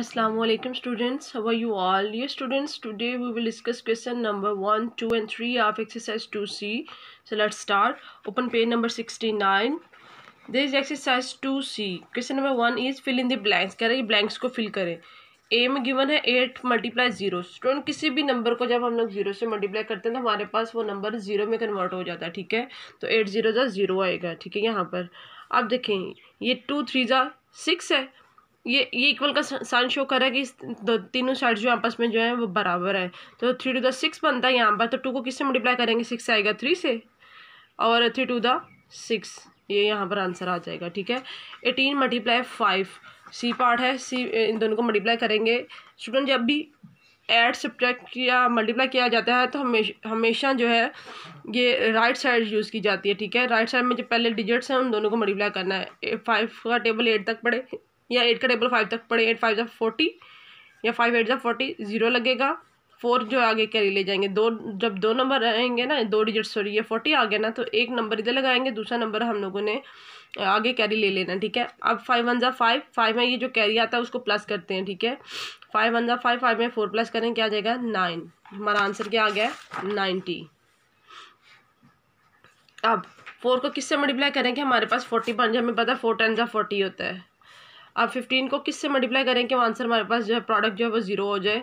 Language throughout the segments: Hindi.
Assalamualaikum students how are you all dear students today we will discuss question number 1 2 and 3 of exercise 2c so let's start open page number 69 this is exercise 2c question number 1 is fill in the blanks कह रहे हैं blanks को fill करें ए में गिवन है एट मल्टीप्लाई जीरो स्टूडेंट किसी भी नंबर को जब हम लोग जीरो से मल्टीप्लाई करते हैं तो हमारे पास वो नंबर जीरो में कन्वर्ट हो जाता है ठीक है तो एट जीरो ज़ा जीरो आएगा ठीक है यहाँ पर अब देखें ये टू थ्री ज़ा सिक्स है ये ये इक्वल का साइन शो कर रहा है कि इस दो तीनों साइड जो आपस में जो है वो बराबर है तो थ्री टू द सिक्स बनता है यहाँ पर तो टू को किससे मल्टीप्लाई करेंगे सिक्स आएगा थ्री से और थ्री टू द सिक्स ये यहाँ पर आंसर आ जाएगा ठीक है eighteen multiply five C part है सी इन दोनों को मल्टीप्लाई करेंगे स्टूडेंट जब भी एड सब्ट्रैक्ट या मल्टीप्लाई किया जाता है तो हमेशा हमेशा जो है ये राइट साइड यूज़ की जाती है ठीक है राइट साइड में जो पहले डिजिट्स हैं उन दोनों को मल्टीप्लाई करना है फाइव का टेबल एट तक पड़े या एट का टेबल फाइव तक पड़े एट फाइव जब फोर्टी या फाइव एट जब फोर्टी ज़ीरो लगेगा फोर जो आगे कैरी ले जाएंगे दो जब दो नंबर रहेंगे ना दो डिजिट सॉरी ये फोर्टी आ गया ना तो एक नंबर इधर लगाएंगे दूसरा नंबर हम लोगों ने आगे कैरी ले लेना ठीक है अब फाइव वन ज़ा फाइव फाइव में ये जो कैरी आता है उसको प्लस करते हैं ठीक है फाइव वन ज़ा फाइव फाइव में फोर प्लस करें क्या आ जाएगा नाइन हमारा आंसर क्या आ गया है नाइन्टी अब फोर को किससे मल्टीप्लाई करें कि हमारे पास फोर्टी बन जाए हमें पता है फोर टेन ज़ा फोर्टी होता है अब फिफ्टीन को किस से मल्टीप्लाई करें कि वो आंसर हमारे पास जो है प्रोडक्ट जो है वो ज़ीरो हो जाए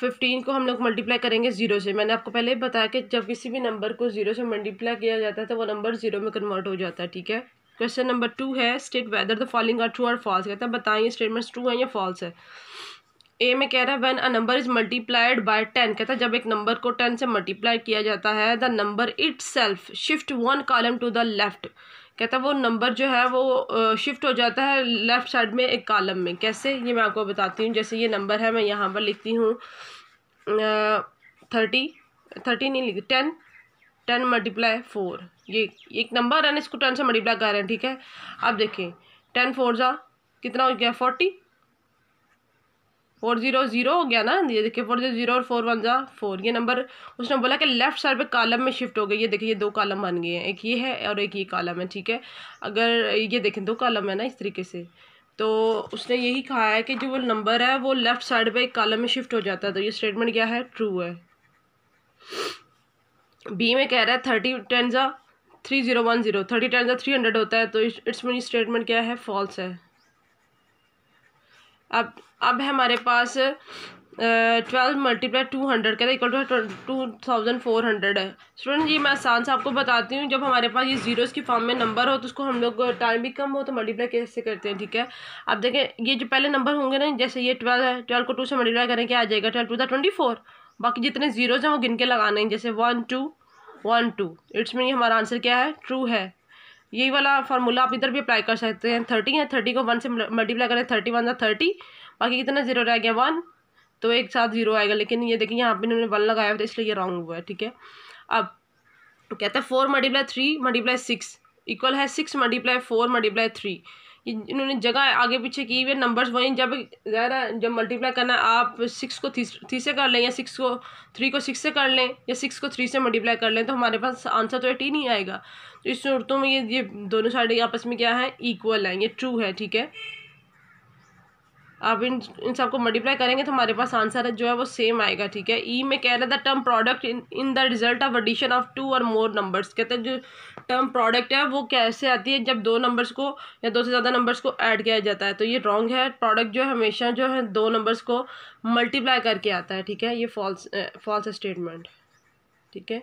फिफ्टीन को हम लोग मल्टीप्लाई करेंगे ज़ीरो से मैंने आपको पहले ही बताया कि जब किसी भी नंबर को ज़ीरो से मल्टीप्लाई किया जाता है तो वो नंबर ज़ीरो में कन्वर्ट हो जाता है ठीक है क्वेश्चन नंबर टू है state whether the following are true और फॉल्स कहते हैं बताइए स्टेटमेंट्स ट्रू है या फॉल्स है ए में कह रहा है one a number is multiplied by ten कहता है जब एक नंबर को टेन से मल्टीप्लाई किया जाता है the number itself shift one column to the left कहता है वो नंबर जो है वो शिफ्ट हो जाता है लेफ़्ट साइड में एक कॉलम में कैसे ये मैं आपको बताती हूँ जैसे ये नंबर है मैं यहाँ पर लिखती हूँ थर्टी थर्टी नहीं लिखती टेन टेन मल्टीप्लाई फोर ये एक नंबर है ना इसको टेन से मल्टीप्लाई कर रहे हैं ठीक है अब देखें टेन फोर ज़ा कितना हो गया फोर्टी फोर जीरो जीरो हो गया ना ये देखिए फोर जीरो जीरो और फोर वन जा फोर ये नंबर उसने बोला कि लेफ्ट साइड पे कालम में शिफ्ट हो गई ये देखिए ये दो कॉलम बन गए हैं एक ये है और एक ये कॉलम है ठीक है अगर ये देखें दो कॉलम है ना इस तरीके से तो उसने यही कहा है कि जो वो नंबर है वो लेफ़्ट साइड पर एक कालम में शिफ्ट हो जाता है तो ये स्टेटमेंट क्या है ट्रू है बी में कह रहा है थर्टी टेन जा three zero one zero thirty ten जा थ्री हंड्रेड होता है तो इट्स मेरी स्टेटमेंट क्या है फॉल्स है अब अब है हमारे पास ट्वेल्व मल्टीप्लाई टू हंड्रेड का equal to two thousand four hundred है स्टूडेंट जी मैं आसान से आपको बताती हूँ जब हमारे पास ये जीरोज़ की फॉर्म में नंबर हो तो उसको हम लोग टाइम भी कम हो तो मल्टीप्लाई कैसे करते हैं ठीक है अब देखें ये जो पहले नंबर होंगे ना जैसे ये ट्वेल्व है ट्वेल्व को टू से मल्टीप्लाई करें क्या आ जाएगा ट्वेल्व टू था ट्वेंटी फोर बाकी जितने जीरोज हैं वो गिन के लगाने हैं जैसे one two one two it's mean हमारा आंसर क्या है ट्रू है यही वाला फार्मूला आप इधर भी अप्लाई कर सकते हैं थर्टी है थर्टी को वन से मल्टीप्लाई करें थर्टी वन था थर्टी बाकी कितना जीरो रह गया वन तो एक साथ जीरो आएगा लेकिन ये देखिए यहाँ पे इन्होंने वन लगाया हुआ था इसलिए ये रॉन्ग हुआ है ठीक है अब तो कहते हैं four multiply three multiply six equal है six multiply four multiply three इन्होंने जगह आगे पीछे की हुई है नंबर्स वहीं जब ज़्यादा जब मल्टीप्लाई करना आप सिक्स को थ्री से कर लें या सिक्स को थ्री को सिक्स से कर लें या सिक्स को थ्री से मल्टीप्लाई कर लें तो हमारे पास आंसर तो एटीन ही आएगा तो इस सूरतों में ये ये दोनों साइड आपस में क्या है इक्वल है ये ट्रू है ठीक है अब इन इन सबको मल्टीप्लाई करेंगे तो हमारे पास आंसर जो है वो सेम आएगा ठीक है ई e में कह रहा था term product in in the result of addition of two और मोर नंबर्स कहते हैं जो टर्म प्रोडक्ट है वो कैसे आती है जब दो नंबर्स को या दो से ज़्यादा नंबर्स को ऐड किया जाता है तो ये रॉन्ग है प्रोडक्ट जो है हमेशा जो है दो नंबर्स को मल्टीप्लाई करके आता है ठीक है ये फॉल्स फॉल्स स्टेटमेंट ठीक है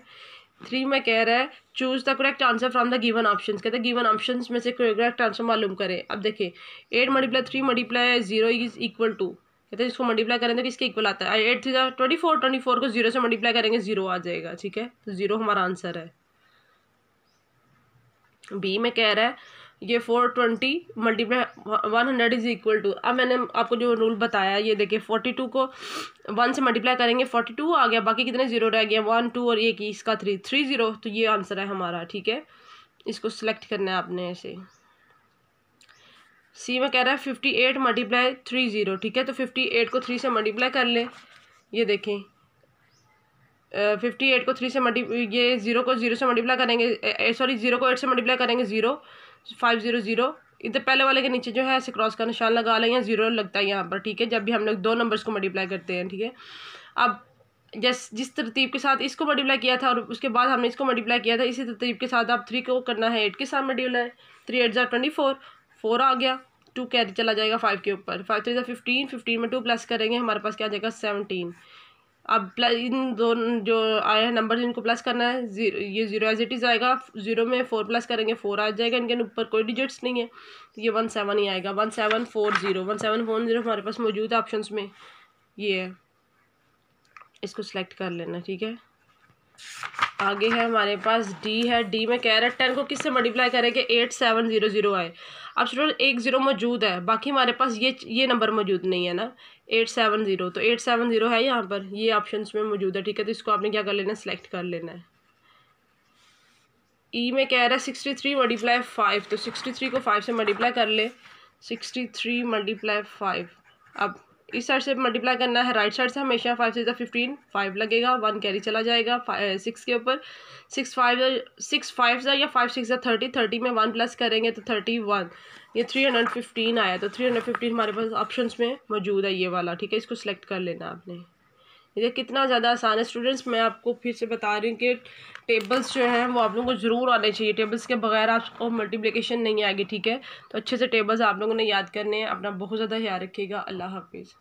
थ्री में कह रहा है choose the correct answer from the given option कहते हैं गिवन ऑप्शन में से करेक्ट आंसर मालूम करें अब देखिए eight multiply three multiply zero is equal to कहते हैं इसको मल्टीप्लाई करें तो किसके इक्वल आता है eight three twenty four twenty four को जीरो से मल्टीप्लाई करेंगे जीरो आ जाएगा ठीक है तो जीरो हमारा आंसर है बी में कह रहा है ये four twenty multiply one hundred is equal to अब मैंने आपको जो रूल बताया ये देखिए फोर्टी टू को वन से मल्टीप्लाई करेंगे फोर्टी टू आ गया बाकी कितने ज़ीरो रह गया वन टू और एक इसका थ्री थ्री ज़ीरो तो ये आंसर है हमारा ठीक है इसको सिलेक्ट करना है आपने ऐसे सी में कह रहा है fifty eight multiply three zero ठीक है तो फिफ्टी एट को थ्री से मल्टीप्लाई कर लें ये देखें फिफ्टी एट को थ्री से मल्टी ये ज़ीरो को ज़ीरो से मल्टीप्लाई करेंगे सॉरी ज़ीरो को एट से मल्टीप्लाई करेंगे ज़ीरो फाइव ज़ीरो ज़ीरो इधर पहले वाले के नीचे जो है ऐसे क्रॉस का निशान लगा लें या ज़ीरो लगता है यहाँ पर ठीक है जब भी हम लोग दो नंबर्स को मल्टीप्लाई करते हैं ठीक है अब जैस जिस तरतीब के साथ इसको मल्टीप्लाई किया था और उसके बाद हमने इसको मल्टीप्लाई किया था इसी तरतीब के साथ आप थ्री को करना है एट के साथ मल्टीप्लाई थ्री एट ज़ार ट्वेंटी फोर फोर आ गया टू कैरी चला जाएगा फाइव के ऊपर फाइव थ्री ज़ार फिफ्टीन फिफ्टीन में टू प्लस करेंगे हमारे पास क्या आ जाएगा सेवनटीन अब प्लस इन दो जो आए हैं नंबर इनको प्लस करना है जीरो ये जीरो एज इट इज़ आएगा जीरो में फोर प्लस करेंगे फोर आ जाएगा इनके ऊपर कोई डिजिट्स नहीं है तो ये वन सेवन ही आएगा one seven four zero one seven four zero हमारे पास मौजूद है ऑप्शन में ये है इसको सेलेक्ट कर लेना ठीक है आगे है हमारे पास डी है डी में कह रहा है टेन को किससे मल्टीप्लाई करेंगे एट सेवन ज़ीरो ज़ीरो आए अब स्टूडेंट एक ज़ीरो मौजूद है बाकी हमारे पास ये ये नंबर मौजूद नहीं है ना एट सेवन ज़ीरो तो एट सेवन ज़ीरो है यहाँ पर ये ऑप्शन में मौजूद है ठीक है तो इसको आपने क्या कर लेना है सिलेक्ट कर लेना है ई e में कह रहा है सिक्सटी थ्री मल्टीप्लाई फाइव तो सिक्सटी थ्री को फाइव से मल्टीप्लाई कर ले सिक्सटी थ्री मल्टीप्लाई फाइव अब इस साइड से मल्टीप्लाई करना है राइट साइड से हमेशा फाइव से फिफ्टीन फाइव लगेगा वन कैरी चला जाएगा सिक्स uh, के ऊपर सिक्स फाइव सिक्स फाइव जो या फाइव सिक्स ज़ा थर्टी थर्टी में वन प्लस करेंगे तो थर्टी वन ये थ्री हंड्रेड फिफ्टीन आया तो थ्री हंड्रेड फिफ्टीन हमारे पास ऑप्शन में मौजूद है ये वाला ठीक है इसको सिलेक्ट कर लेना आपने ये कितना ज़्यादा आसान है स्टूडेंट्स मैं आपको फिर से बता रही हूँ कि टेबल्स जो हैं वो आप लोगों को ज़रूर आने चाहिए टेबल्स के बगैर आपको मल्टीप्लिकेशन नहीं आएगी ठीक है तो अच्छे से टेबल्स आप लोगों ने याद करने हैं अपना बहुत ज़्यादा ख्याल रखिएगा अल्लाह हाफिज़